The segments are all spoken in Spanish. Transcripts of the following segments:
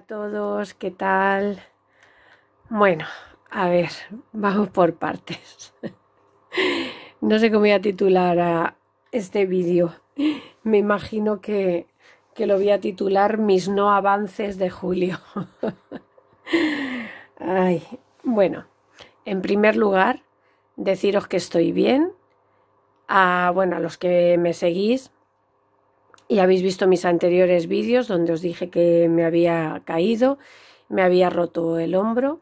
a todos, ¿qué tal? Bueno, a ver, vamos por partes. No sé cómo voy a titular a este vídeo. Me imagino que, lo voy a titular Mis no avances de julio. Ay, bueno, en primer lugar, deciros que estoy bien. bueno, a los que me seguís, y habéis visto mis anteriores vídeos donde os dije que me había caído, me había roto el hombro.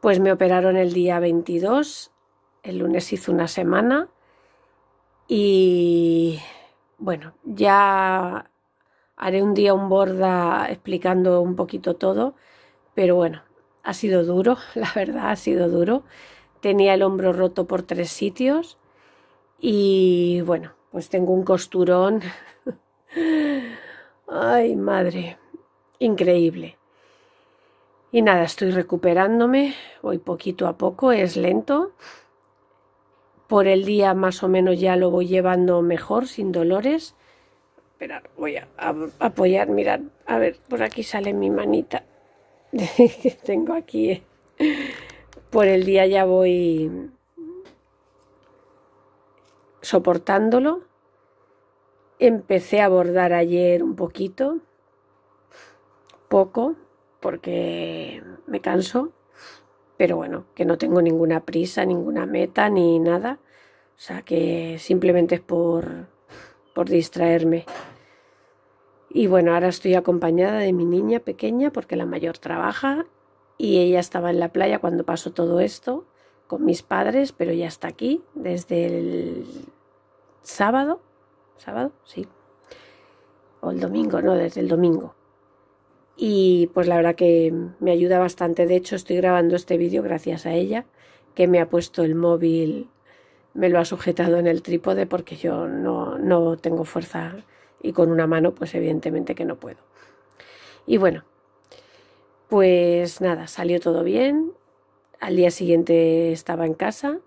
Pues me operaron el día 22, el lunes hizo una semana y bueno, ya haré un día un borda explicando un poquito todo, pero bueno, ha sido duro, la verdad ha sido duro. Tenía el hombro roto por tres sitios y bueno, pues tengo un costurón. Ay, madre, increíble. Y nada, estoy recuperándome, voy poquito a poco, es lento. Por el día más o menos ya lo voy llevando mejor, sin dolores. Esperar, voy a, apoyar, mirad, a ver, por aquí sale mi manita que tengo aquí. Por el día ya voy soportándolo. Empecé a bordar ayer un poquito, poco, porque me canso, pero bueno, que no tengo ninguna prisa, ninguna meta ni nada. O sea que simplemente es por, por distraerme. Y bueno, ahora estoy acompañada de mi niña pequeña porque la mayor trabaja y ella estaba en la playa cuando pasó todo esto con mis padres, pero ya está aquí desde el sábado, sábado, sí, o el domingo, no, desde el domingo. Y pues la verdad que me ayuda bastante, de hecho estoy grabando este vídeo gracias a ella, que me ha puesto el móvil, me lo ha sujetado en el trípode porque yo no, no tengo fuerza y con una mano pues evidentemente que no puedo. Y bueno, pues nada, salió todo bien, al día siguiente estaba en casa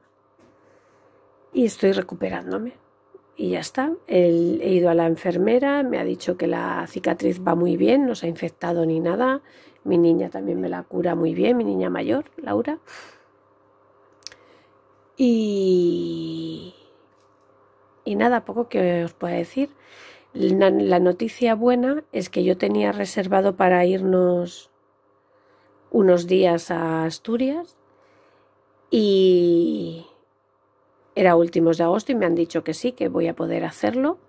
y estoy recuperándome. Y ya está. he ido a la enfermera, me ha dicho que la cicatriz va muy bien, no se ha infectado ni nada. Mi niña también me la cura muy bien, mi niña mayor, Laura. Y, y nada, poco que os pueda decir. la noticia buena es que yo tenía reservado para irnos unos días a Asturias y era últimos de agosto y me han dicho que sí, que voy a poder hacerlo.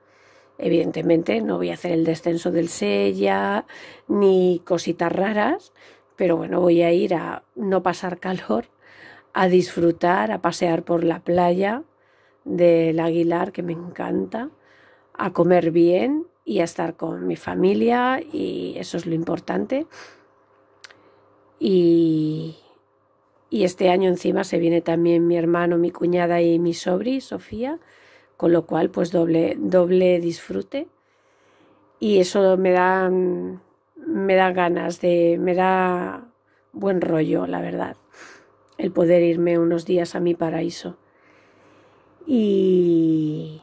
Evidentemente no voy a hacer el descenso del Sella ni cositas raras, pero bueno, voy a ir a no pasar calor, a disfrutar, a pasear por la playa del Aguilar, que me encanta, a comer bien y a estar con mi familia y eso es lo importante. Y, y este año encima se viene también mi hermano, mi cuñada y mi sobri, Sofía, con lo cual pues doble, doble disfrute. Y eso me da, me da ganas de, me da buen rollo, la verdad, el poder irme unos días a mi paraíso. Y,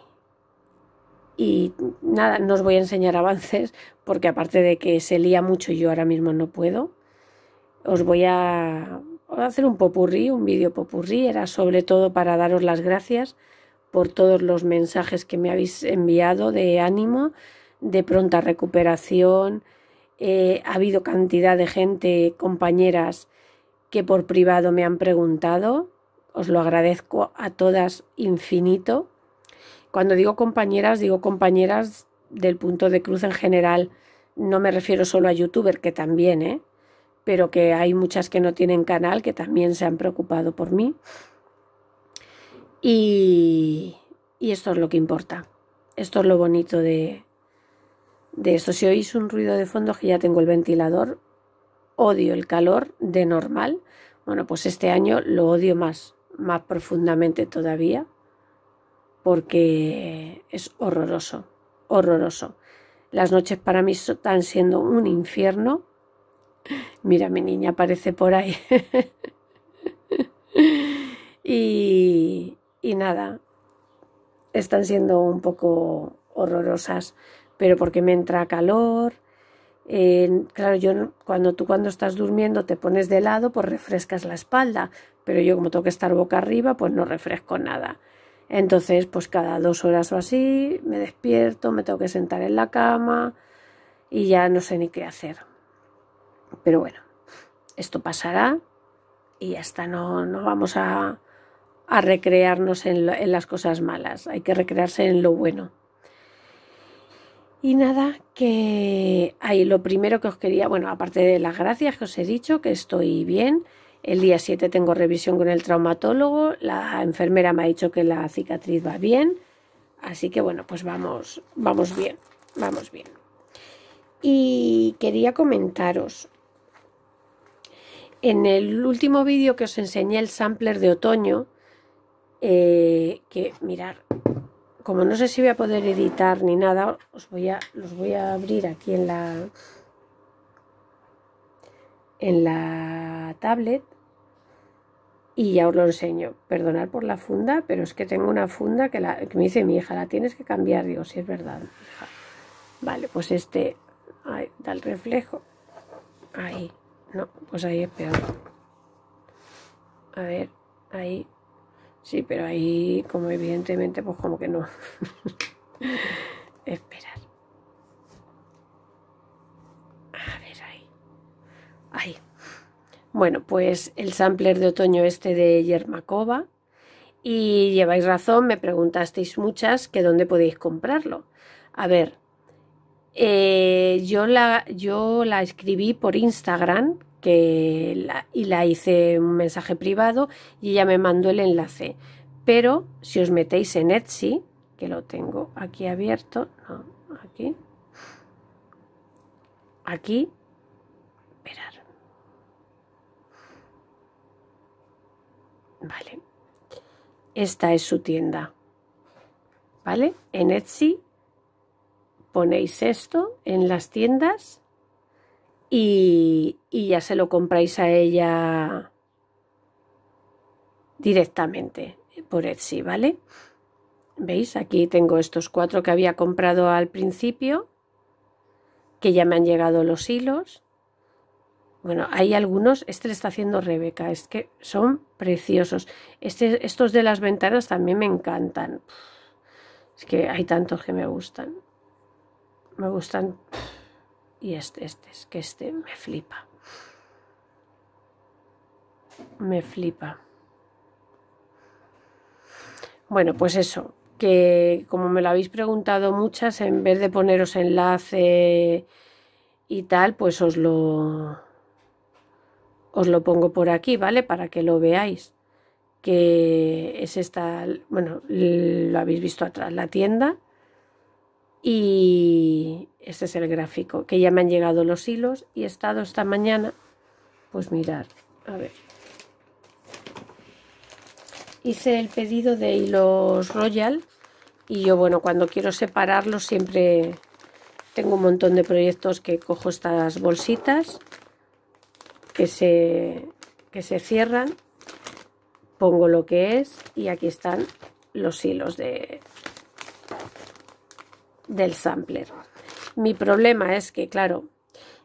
y nada, no os voy a enseñar avances porque aparte de que se lía mucho y yo ahora mismo no puedo, os voy a Voy a hacer un popurrí, un vídeo popurrí, era sobre todo para daros las gracias por todos los mensajes que me habéis enviado de ánimo, de pronta recuperación. Eh, ha habido cantidad de gente, compañeras, que por privado me han preguntado. Os lo agradezco a todas infinito. Cuando digo compañeras, digo compañeras del punto de cruz en general. No me refiero solo a youtuber, que también, ¿eh? pero que hay muchas que no tienen canal que también se han preocupado por mí. Y, y esto es lo que importa. Esto es lo bonito de, de esto. Si oís un ruido de fondo, que ya tengo el ventilador, odio el calor de normal. Bueno, pues este año lo odio más, más profundamente todavía, porque es horroroso, horroroso. Las noches para mí están siendo un infierno Mira, mi niña aparece por ahí. y, y nada, están siendo un poco horrorosas, pero porque me entra calor. claro, yo cuando tú cuando estás durmiendo te pones de lado, pues refrescas la espalda, pero yo como tengo que estar boca arriba, pues no refresco nada. Entonces, pues cada dos horas o así me despierto, me tengo que sentar en la cama y ya no sé ni qué hacer. Pero bueno, esto pasará y hasta no, no vamos a, recrearnos en, las cosas malas, hay que recrearse en lo bueno. Y nada, que ahí lo primero que os quería, bueno, aparte de las gracias que os he dicho, que estoy bien, el día 7 tengo revisión con el traumatólogo, la enfermera me ha dicho que la cicatriz va bien, así que bueno, pues vamos, vamos bien, vamos bien. Y quería comentaros, en el último vídeo que os enseñé el sampler de otoño, eh, que mirar, como no sé si voy a poder editar ni nada, os voy a, los voy a abrir aquí en la, en la tablet y ya os lo enseño. Perdonad por la funda, pero es que tengo una funda que, me dice mi hija, la tienes que cambiar. Digo, si es verdad, hija. Vale, pues este, ahí, da el reflejo. Ahí. No, pues ahí es peor. A ver, ahí. Sí, pero ahí como evidentemente pues como que no. Esperar. A ver, ahí. Ahí. Bueno, pues el sampler de otoño este de Yermakova. Y lleváis razón, me preguntasteis muchas que dónde podéis comprarlo. A ver, eh, yo, la, yo la escribí por Instagram y la hice un mensaje privado y ella me mandó el enlace. Pero si os metéis en Etsy, que lo tengo aquí abierto, aquí, aquí, esperar. Vale. Esta es su tienda. ¿Vale? En Etsy ponéis esto en las tiendas y, ya se lo compráis a ella directamente por Etsy, ¿vale? ¿Veis? Aquí tengo estos cuatro que había comprado al principio, que ya me han llegado los hilos. Bueno, hay algunos, este le está haciendo Rebeca, es que son preciosos. Este, estos de las ventanas también me encantan. Es que hay tantos que me gustan me gustan. Y este, este, es que este me flipa. Me flipa. Bueno, pues eso, que como me lo habéis preguntado muchas, en vez de poneros enlace y tal, pues os lo, os lo pongo por aquí, ¿vale? Para que lo veáis. Que es esta, bueno, lo habéis visto atrás, la tienda y este es el gráfico, que ya me han llegado los hilos y he estado esta mañana, pues mirar, a ver. Hice el pedido de hilos Royal y yo, bueno, cuando quiero separarlos siempre tengo un montón de proyectos que cojo estas bolsitas que se, que se cierran, pongo lo que es y aquí están los hilos de, del sampler. Mi problema es que, claro,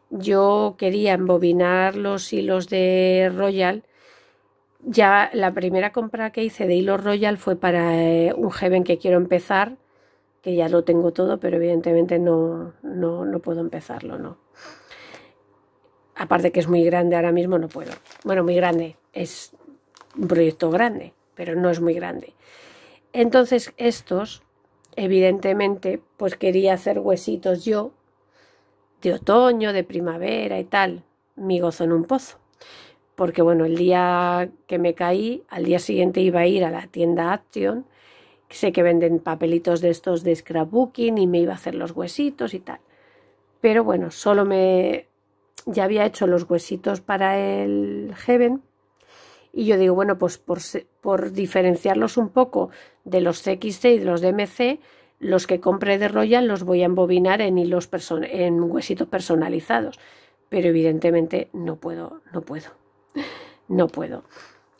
yo quería embobinar los hilos de Royal. Ya la primera compra que hice de hilos Royal fue para eh, un Heaven que quiero empezar, que ya lo tengo todo, pero evidentemente no, no, no puedo empezarlo, ¿no? Aparte que es muy grande ahora mismo, no puedo. Bueno, muy grande, es un proyecto grande, pero no es muy grande. Entonces estos evidentemente, pues quería hacer huesitos yo, de otoño, de primavera y tal, mi gozo en un pozo. Porque bueno, el día que me caí, al día siguiente iba a ir a la tienda Action, sé que venden papelitos de estos de scrapbooking y me iba a hacer los huesitos y tal. Pero bueno, solo me... Ya había hecho los huesitos para el Heaven y yo digo, bueno, pues por, diferenciarlos un poco de los CXC y de los DMC, los que compré de Royal los voy a embobinar en hilos en huesitos personalizados. Pero evidentemente no puedo, no puedo, no puedo.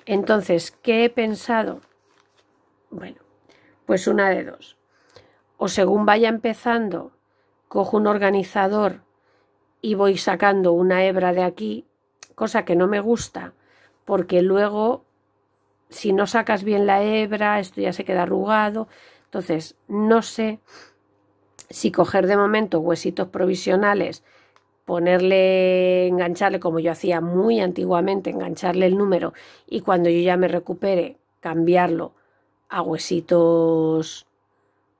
Entonces, ¿qué he pensado? Bueno, pues una de dos. O según vaya empezando, cojo un organizador y voy sacando una hebra de aquí, cosa que no me gusta, porque luego si no sacas bien la hebra, esto ya se queda arrugado. Entonces, no sé si coger de momento huesitos provisionales, ponerle, engancharle como yo hacía muy antiguamente, engancharle el número y cuando yo ya me recupere cambiarlo a huesitos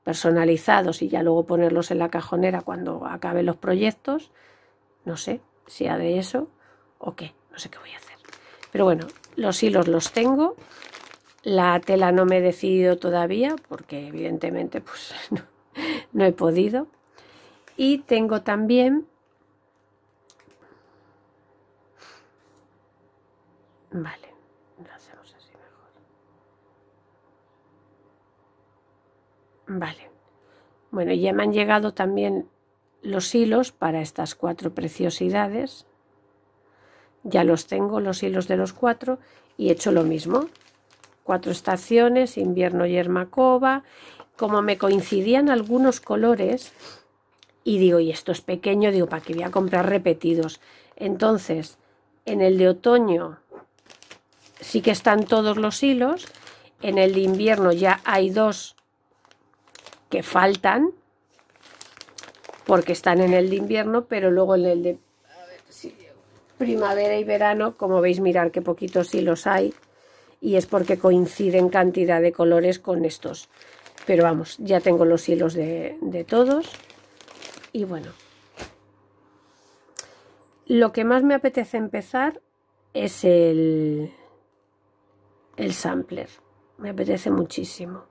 personalizados y ya luego ponerlos en la cajonera cuando acaben los proyectos. No sé si de eso o qué, no sé qué voy a hacer. Pero bueno, los hilos los tengo. La tela no me he decidido todavía porque evidentemente pues no, he podido. Y tengo también... Vale, así mejor. Vale. Bueno, ya me han llegado también los hilos para estas cuatro preciosidades ya los tengo los hilos de los cuatro y he hecho lo mismo cuatro estaciones invierno y como me coincidían algunos colores y digo y esto es pequeño digo para que voy a comprar repetidos entonces en el de otoño sí que están todos los hilos en el de invierno ya hay dos que faltan porque están en el de invierno, pero luego en el de primavera y verano, como veis mirar qué poquitos hilos hay y es porque coinciden cantidad de colores con estos. Pero vamos, ya tengo los hilos de, de todos y bueno. Lo que más me apetece empezar es el, el sampler. Me apetece muchísimo.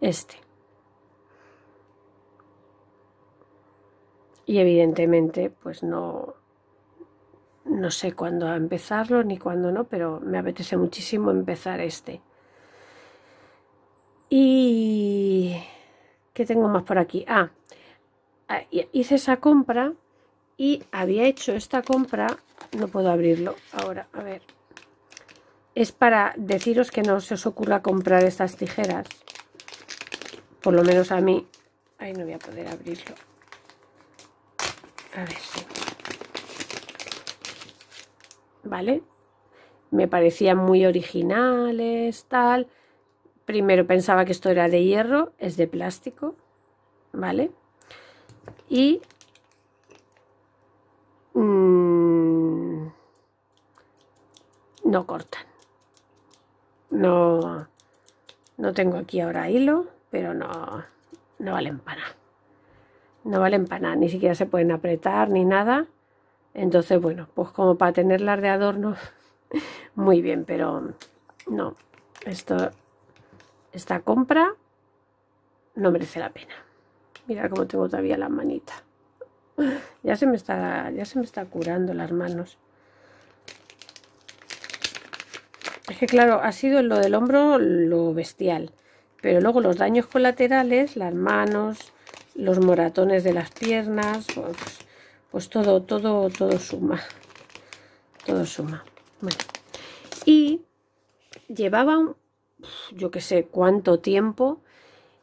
Este. Y evidentemente, pues no, no sé cuándo a empezarlo ni cuándo no, pero me apetece muchísimo empezar este. Y... ¿Qué tengo más por aquí? Ah, ah hice esa compra y había hecho esta compra, no puedo abrirlo ahora, a ver. Es para deciros que no se os ocurra comprar estas tijeras. Por lo menos a mí. Ahí no voy a poder abrirlo. A ver si... ¿vale? Me parecían muy originales, tal. Primero pensaba que esto era de hierro, es de plástico, ¿vale? Y mm, no cortan. No, no tengo aquí ahora hilo, pero no, no valen para No valen para nada, ni siquiera se pueden apretar ni nada. Entonces, bueno, pues como para tenerlas de adorno, muy bien, pero no, esto, esta compra no merece la pena. Mira cómo tengo todavía la manita. Ya se me está, ya se me está curando las manos. Es que claro, ha sido lo del hombro lo bestial, pero luego los daños colaterales, las manos, los moratones de las piernas, pues, pues todo, todo, todo suma. Todo suma. Bueno. Y llevaba, yo que sé cuánto tiempo,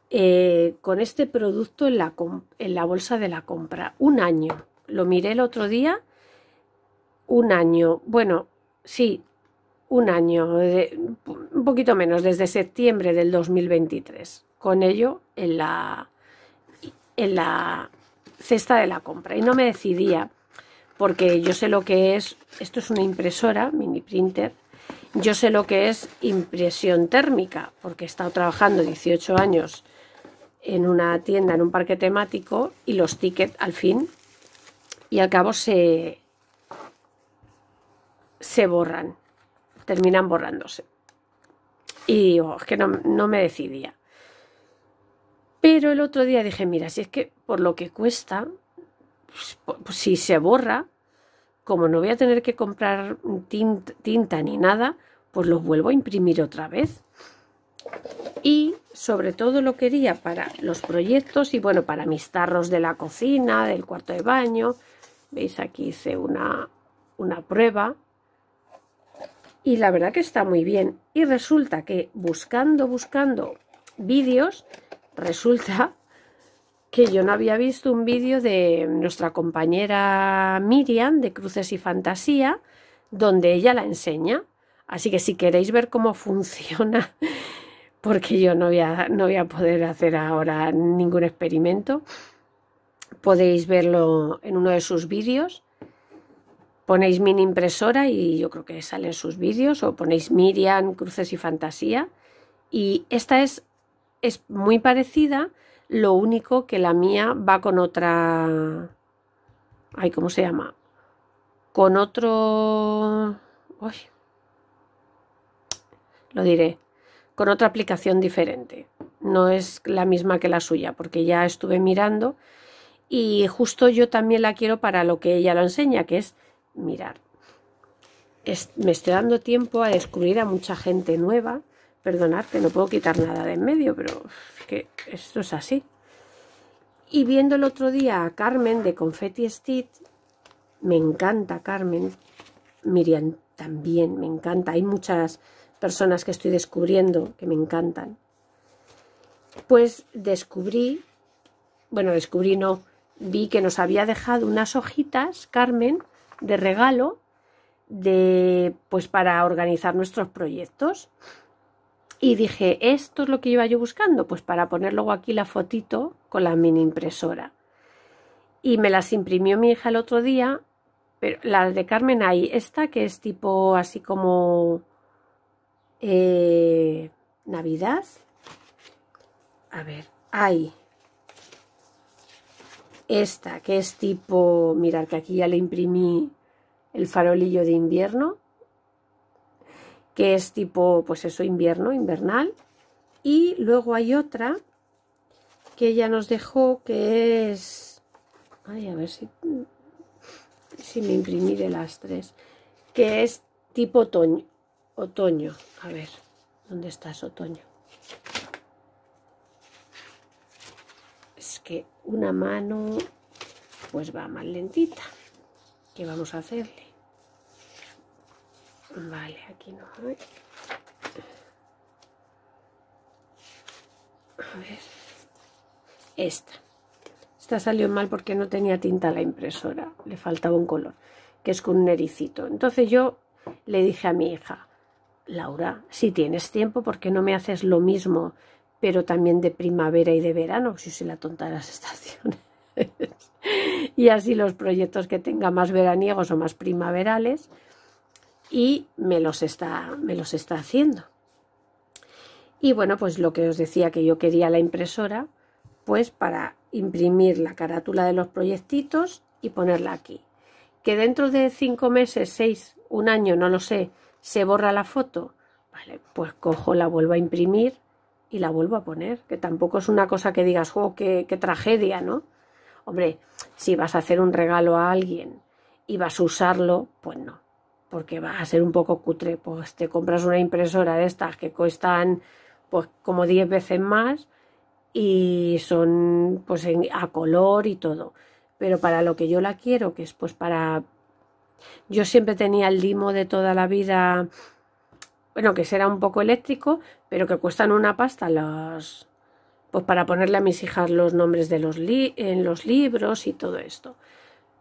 eh, con este producto en la, en la bolsa de la compra. Un año. Lo miré el otro día. Un año. Bueno, sí, un año, un poquito menos, desde septiembre del 2023. Con ello en la, en la cesta de la compra y no me decidía porque yo sé lo que es, esto es una impresora, mini printer, yo sé lo que es impresión térmica, porque he estado trabajando 18 años en una tienda, en un parque temático, y los tickets al fin y al cabo se, se borran, terminan borrándose. Y oh, es que no me decidía. Pero el otro día dije, mira, si es que por lo que cuesta, pues, pues si se borra, como no voy a tener que comprar tinta, ni nada, pues lo vuelvo a imprimir otra vez. Y sobre todo lo quería para los proyectos y bueno, para mis tarros de la cocina, del cuarto de baño. Veis aquí hice una, una prueba y la verdad que está muy bien. Y resulta que buscando, buscando vídeos, resulta que yo no había visto un vídeo de nuestra compañera Miriam de Cruces y Fantasía, donde ella la enseña. Así que si queréis ver cómo funciona, porque yo no voy a, no voy a poder hacer ahora ningún experimento, podéis verlo en uno de sus vídeos. Ponéis mini impresora y yo creo que salen sus vídeos, o ponéis Miriam, Cruces y Fantasía. Y esta es es muy parecida, lo único que la mía va con otra... Ay, ¿cómo se llama? Con otro... Uy. Lo diré. Con otra aplicación diferente. No es la misma que la suya, porque ya estuve mirando y justo yo también la quiero para lo que ella lo enseña, que es mirar. me estoy dando tiempo a descubrir a mucha gente nueva Perdonad que no puedo quitar nada de en medio, pero que esto es así. Y viendo el otro día a Carmen de Confetti Stitch, me encanta Carmen, Miriam también, me encanta. Hay muchas personas que estoy descubriendo que me encantan. Pues descubrí, bueno, descubrí no, vi que nos había dejado unas hojitas, Carmen, de regalo, de pues para organizar nuestros proyectos. Y dije, ¿esto es lo que iba yo buscando? Pues para poner luego aquí la fotito con la mini impresora. Y me las imprimió mi hija el otro día, pero la de Carmen hay esta que es tipo así como eh, Navidad. A ver, hay esta que es tipo, mirar que aquí ya le imprimí el farolillo de invierno que es tipo, pues eso, invierno, invernal. Y luego hay otra que ella nos dejó, que es... a ver si, si me de las tres. Que es tipo otoño. Otoño. A ver, ¿dónde estás, otoño? Es que una mano pues va más lentita. ¿Qué vamos a hacerle? Vale, aquí no hay. A ver. Esta. Esta salió mal porque no tenía tinta la impresora. Le faltaba un color, que es con un ericito. Entonces yo le dije a mi hija, Laura, si tienes tiempo, ¿por qué no me haces lo mismo, pero también de primavera y de verano? Si soy la tonta de las estaciones. y así los proyectos que tenga más veraniegos o más primaverales y me los está, me los está haciendo. Y bueno, pues lo que os decía que yo quería la impresora, pues para imprimir la carátula de los proyectitos y ponerla aquí. Que dentro de cinco meses, seis, un año, no lo sé, se borra la foto, vale, pues cojo, la vuelvo a imprimir y la vuelvo a poner. Que tampoco es una cosa que digas, oh, qué, qué tragedia, ¿no? Hombre, si vas a hacer un regalo a alguien y vas a usarlo, pues no porque va a ser un poco cutre, pues te compras una impresora de estas que cuestan pues como 10 veces más y son pues a color y todo. Pero para lo que yo la quiero, que es pues para... Yo siempre tenía el limo de toda la vida, bueno, que será un poco eléctrico, pero que cuestan una pasta los... Pues para ponerle a mis hijas los nombres de los li... en los libros y todo esto.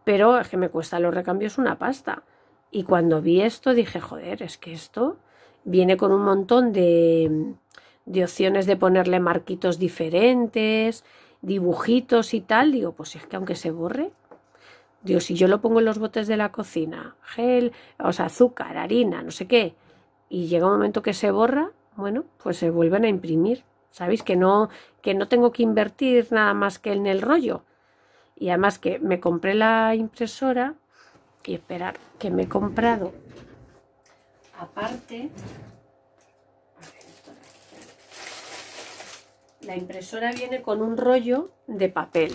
Pero es que me cuesta los recambios una pasta. Y cuando vi esto dije, joder, es que esto viene con un montón de, de opciones de ponerle marquitos diferentes, dibujitos y tal. Digo, pues es que aunque se borre, digo, si yo lo pongo en los botes de la cocina, gel, o sea, azúcar, harina, no sé qué, y llega un momento que se borra, bueno, pues se vuelven a imprimir. ¿Sabéis? Que no, que no tengo que invertir nada más que en el rollo. Y además que me compré la impresora y esperar que me he comprado aparte la impresora viene con un rollo de papel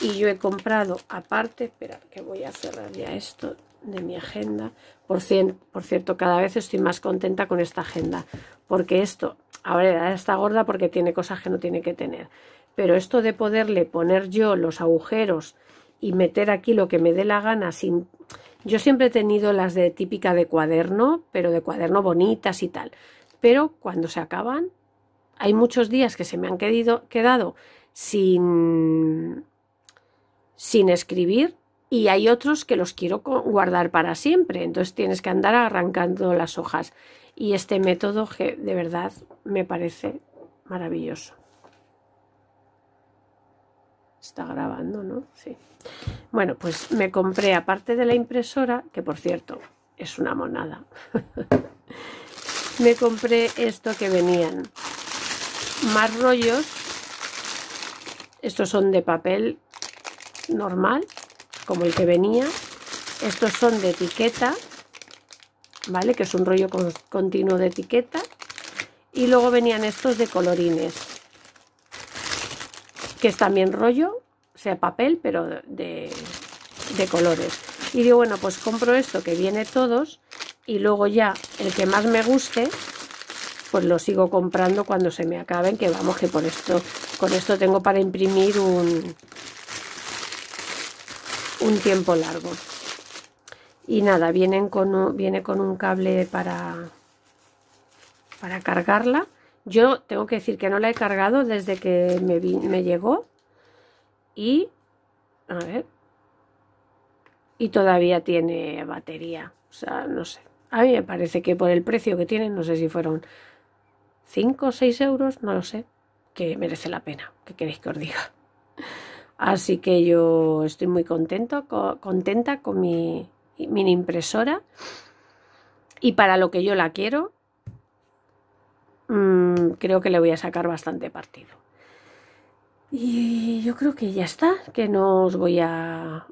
y yo he comprado aparte espera que voy a cerrar ya esto de mi agenda por, cien, por cierto cada vez estoy más contenta con esta agenda porque esto ahora está gorda porque tiene cosas que no tiene que tener pero esto de poderle poner yo los agujeros y meter aquí lo que me dé la gana sin... Yo siempre he tenido las de típica de cuaderno, pero de cuaderno bonitas y tal. Pero cuando se acaban, hay muchos días que se me han quedado sin, sin escribir y hay otros que los quiero guardar para siempre. Entonces tienes que andar arrancando las hojas. Y este método que de verdad me parece maravilloso. Está grabando, ¿no? Sí. Bueno, pues me compré, aparte de la impresora, que por cierto, es una monada. me compré esto que venían. Más rollos. Estos son de papel normal, como el que venía. Estos son de etiqueta, ¿vale? Que es un rollo continuo de etiqueta. Y luego venían estos de colorines que es también rollo, o sea papel, pero de, colores. Y digo, bueno, pues compro esto que viene todos y luego ya el que más me guste, pues lo sigo comprando cuando se me acaben, que vamos, que por esto, con esto tengo para imprimir un, un tiempo largo. Y nada, vienen viene con un cable para, para cargarla yo tengo que decir que no la he cargado desde que me, llegó. Y, a ver, y todavía tiene batería. O sea, no sé. A mí me parece que por el precio que tiene, no sé si fueron 5 o 6 euros, no lo sé, que merece la pena. que queréis que os diga? Así que yo estoy muy contenta con mi mini impresora. Y para lo que yo la quiero, Mm, creo que le voy a sacar bastante partido. Y yo creo que ya está, que no os voy a,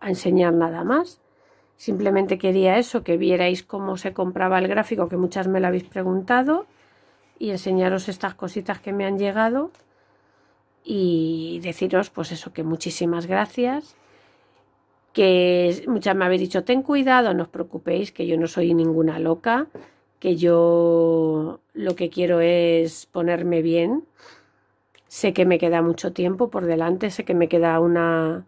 a enseñar nada más. Simplemente quería eso, que vierais cómo se compraba el gráfico, que muchas me lo habéis preguntado, y enseñaros estas cositas que me han llegado y deciros pues eso, que muchísimas gracias, que muchas me habéis dicho ten cuidado, no os preocupéis, que yo no soy ninguna loca, que yo lo que quiero es ponerme bien. Sé que me queda mucho tiempo por delante, sé que me queda una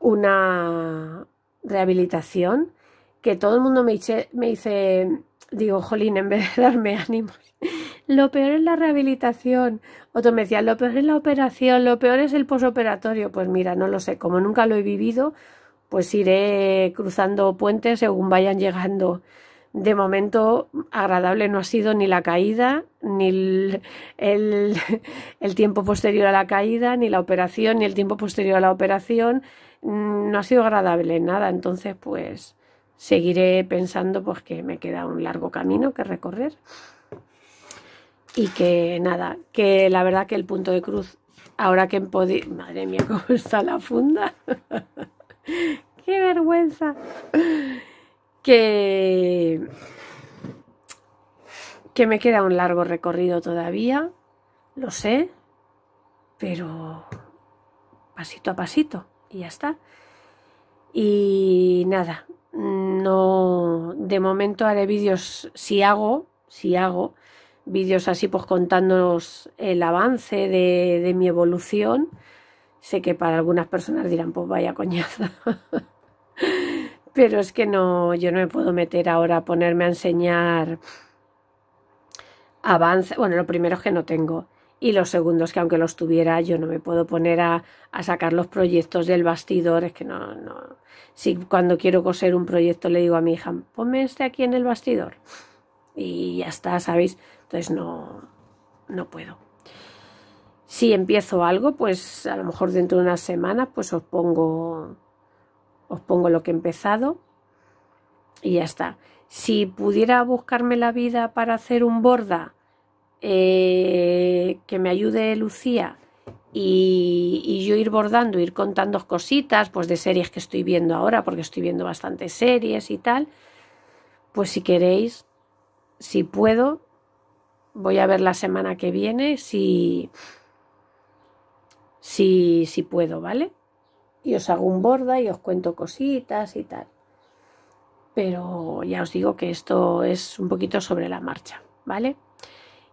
una rehabilitación que todo el mundo me, me dice, digo, jolín, en vez de darme ánimo lo peor es la rehabilitación. Otro me decía, lo peor es la operación, lo peor es el posoperatorio. Pues mira, no lo sé, como nunca lo he vivido, pues iré cruzando puentes según vayan llegando. De momento, agradable no ha sido ni la caída, ni el, tiempo posterior a la caída, ni la operación, ni el tiempo posterior a la operación. Mm, no ha sido agradable nada. Entonces, pues seguiré pensando pues, que me queda un largo camino que recorrer. Y que nada, que la verdad que el punto de cruz, ahora que he podido. Madre mía, cómo está la funda. qué vergüenza. Que, que me queda un largo recorrido todavía, lo sé, pero pasito a pasito y ya está. Y nada, no, de momento haré vídeos, si hago, si hago, vídeos así pues contándonos el avance de, de mi evolución Sé que para algunas personas dirán, pues vaya coñazo, Pero es que no, yo no me puedo meter ahora a ponerme a enseñar avance. Bueno, lo primero es que no tengo. Y lo segundo es que aunque los tuviera, yo no me puedo poner a, a sacar los proyectos del bastidor. Es que no, no. Si cuando quiero coser un proyecto le digo a mi hija, ponme este aquí en el bastidor. Y ya está, ¿sabéis? Entonces no, no puedo. Si empiezo algo, pues a lo mejor dentro de unas semanas, pues os pongo, os pongo lo que he empezado y ya está. Si pudiera buscarme la vida para hacer un borda eh, que me ayude Lucía y, y, yo ir bordando, ir contando cositas, pues de series que estoy viendo ahora, porque estoy viendo bastantes series y tal, pues si queréis, si puedo, voy a ver la semana que viene, si si, si puedo, ¿vale? Y os hago un borda y os cuento cositas y tal. Pero ya os digo que esto es un poquito sobre la marcha, ¿vale?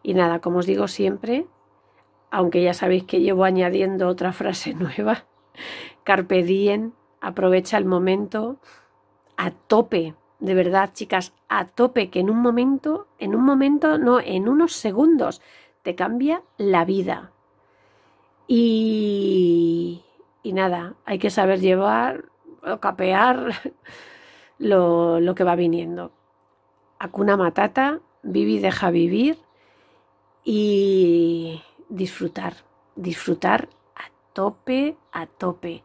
Y nada, como os digo siempre, aunque ya sabéis que llevo añadiendo otra frase nueva, carpe diem, aprovecha el momento a tope, de verdad, chicas, a tope que en un momento, en un momento no, en unos segundos te cambia la vida. Y, nada, hay que saber llevar o capear lo, lo que va viniendo. Acuna matata, vivi deja vivir y disfrutar, disfrutar a tope, a tope.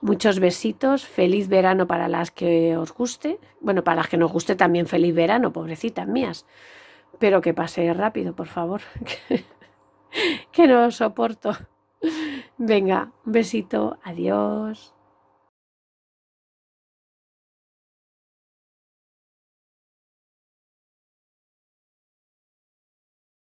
Muchos besitos, feliz verano para las que os guste. Bueno, para las que nos guste también feliz verano, pobrecitas mías. Pero que pase rápido, por favor. que no soporto. Venga, un besito, adiós.